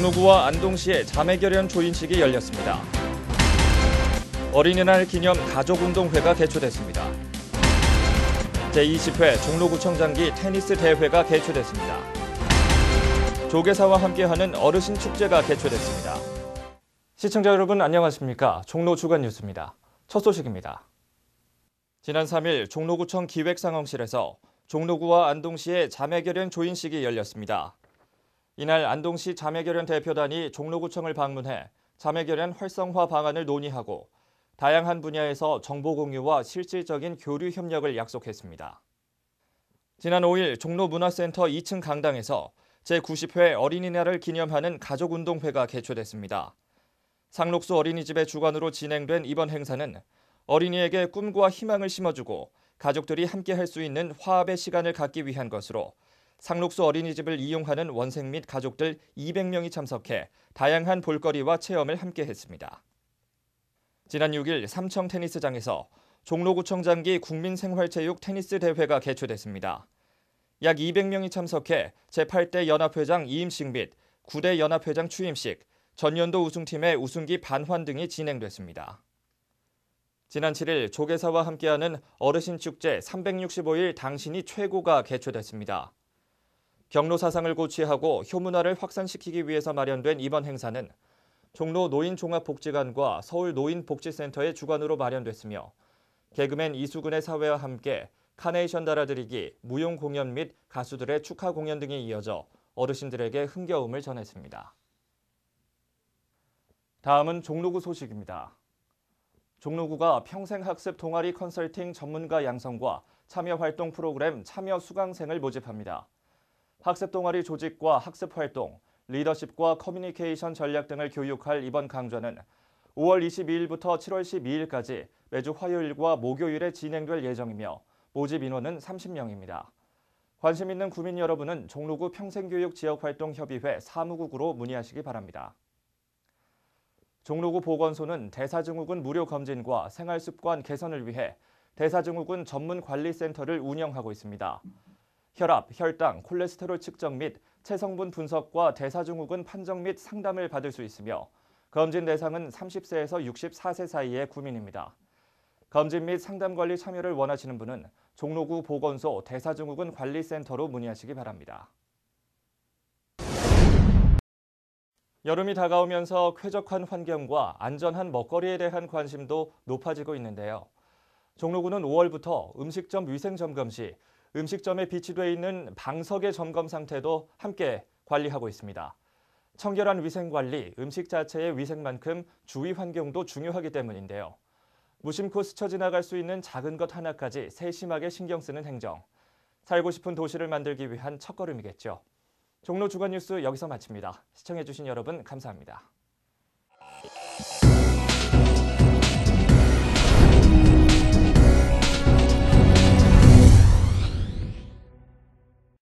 종로구와 안동시의 자매결연 조인식이 열렸습니다. 어린이날 기념 가족운동회가 개최됐습니다. 제20회 종로구청장기 테니스 대회가 개최됐습니다. 조계사와 함께하는 어르신 축제가 개최됐습니다. 시청자 여러분 안녕하십니까? 종로 주간 뉴스입니다. 첫 소식입니다. 지난 3일 종로구청 기획상황실에서 종로구와 안동시의 자매결연 조인식이 열렸습니다. 이날 안동시 자매결연 대표단이 종로구청을 방문해 자매결연 활성화 방안을 논의하고 다양한 분야에서 정보 공유와 실질적인 교류 협력을 약속했습니다. 지난 5일 종로문화센터 2층 강당에서 제90회 어린이날을 기념하는 가족운동회가 개최됐습니다. 상록수 어린이집의 주관으로 진행된 이번 행사는 어린이에게 꿈과 희망을 심어주고 가족들이 함께 할 수 있는 화합의 시간을 갖기 위한 것으로 상록수 어린이집을 이용하는 원생 및 가족들 200명이 참석해 다양한 볼거리와 체험을 함께했습니다. 지난 6일 삼청 테니스장에서 종로구청 장기 국민생활체육 테니스 대회가 개최됐습니다. 약 200명이 참석해 제8대 연합회장 이임식 및 9대 연합회장 추임식 전년도 우승팀의 우승기 반환 등이 진행됐습니다. 지난 7일 조계사와 함께하는 어르신 축제 365일 당신이 최고가 개최됐습니다. 경로 사상을 고취하고 효문화를 확산시키기 위해서 마련된 이번 행사는 종로 노인종합복지관과 서울 노인복지센터의 주관으로 마련됐으며 개그맨 이수근의 사회와 함께 카네이션 달아드리기, 무용 공연 및 가수들의 축하 공연 등이 이어져 어르신들에게 흥겨움을 전했습니다. 다음은 종로구 소식입니다. 종로구가 평생학습 동아리 컨설팅 전문가 양성과 참여활동 프로그램 참여 수강생을 모집합니다. 학습 동아리 조직과 학습 활동, 리더십과 커뮤니케이션 전략 등을 교육할 이번 강좌는 5월 22일부터 7월 12일까지 매주 화요일과 목요일에 진행될 예정이며 모집 인원은 30명입니다. 관심 있는 구민 여러분은 종로구 평생교육 지역활동협의회 사무국으로 문의하시기 바랍니다. 종로구 보건소는 대사증후군 무료 검진과 생활습관 개선을 위해 대사증후군 전문관리센터를 운영하고 있습니다. 혈압, 혈당, 콜레스테롤 측정 및 체성분 분석과 대사증후군 판정 및 상담을 받을 수 있으며 검진 대상은 30세에서 64세 사이의 구민입니다. 검진 및 상담 관리 참여를 원하시는 분은 종로구 보건소 대사증후군 관리센터로 문의하시기 바랍니다. 여름이 다가오면서 쾌적한 환경과 안전한 먹거리에 대한 관심도 높아지고 있는데요. 종로구는 5월부터 음식점 위생 점검 시 음식점에 비치돼 있는 방석의 점검 상태도 함께 관리하고 있습니다. 청결한 위생 관리, 음식 자체의 위생만큼 주위 환경도 중요하기 때문인데요. 무심코 스쳐 지나갈 수 있는 작은 것 하나까지 세심하게 신경 쓰는 행정. 살고 싶은 도시를 만들기 위한 첫걸음이겠죠. 종로 주간 뉴스 여기서 마칩니다. 시청해주신 여러분 감사합니다.